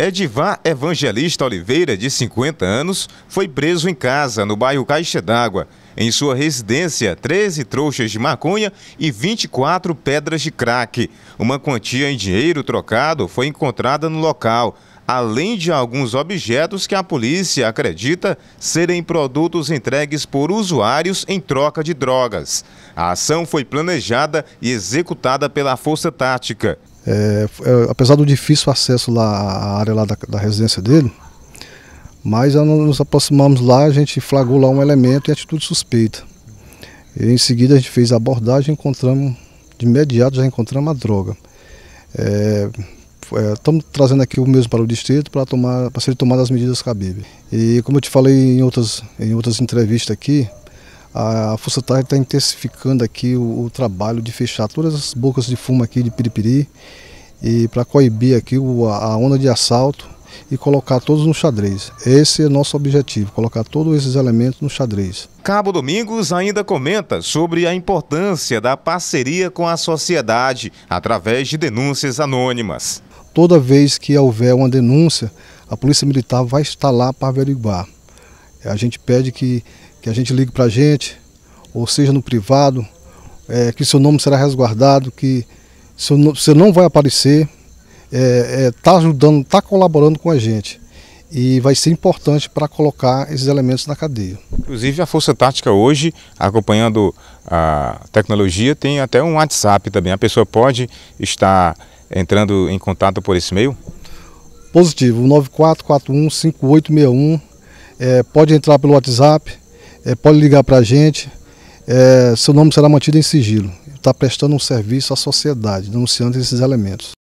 Edivar Evangelista Oliveira, de 50 anos, foi preso em casa, no bairro Caixa d'Água. Em sua residência, 13 trouxas de maconha e 24 pedras de crack. Uma quantia em dinheiro trocado foi encontrada no local além de alguns objetos que a polícia acredita serem produtos entregues por usuários em troca de drogas. A ação foi planejada e executada pela Força Tática. É, é apesar do difícil acesso lá à área lá da, da residência dele, mas nos aproximamos lá, a gente flagrou lá um elemento e atitude suspeita. E em seguida a gente fez a abordagem, encontramos, de imediato já encontramos a droga. É, é, estamos trazendo aqui o mesmo para o distrito para tomar, para ser tomadas as medidas cabíveis. E como eu te falei em outras, em outras entrevistas aqui, a Força Tática está intensificando aqui o, o, trabalho de fechar todas as bocas de fumo aqui de Piripiri e para coibir aqui o, a onda de assalto e colocar todos no xadrez. Esse é o nosso objetivo, colocar todos esses elementos no xadrez. Cabo Domingos ainda comenta sobre a importância da parceria com a sociedade através de denúncias anônimas toda vez que houver uma denúncia, a Polícia Militar vai estar lá para averiguar. A gente pede que, que a gente ligue para a gente, ou seja no privado, é, que seu nome será resguardado, que seu, você não vai aparecer, está é, é, tá ajudando, está colaborando com a gente. E vai ser importante para colocar esses elementos na cadeia. Inclusive a Força Tática hoje, acompanhando a tecnologia, tem até um WhatsApp também. A pessoa pode estar entrando em contato por esse meio? Positivo, 94415861. É, pode entrar pelo WhatsApp, é, pode ligar para a gente. É, seu nome será mantido em sigilo. Está prestando um serviço à sociedade, denunciando esses elementos.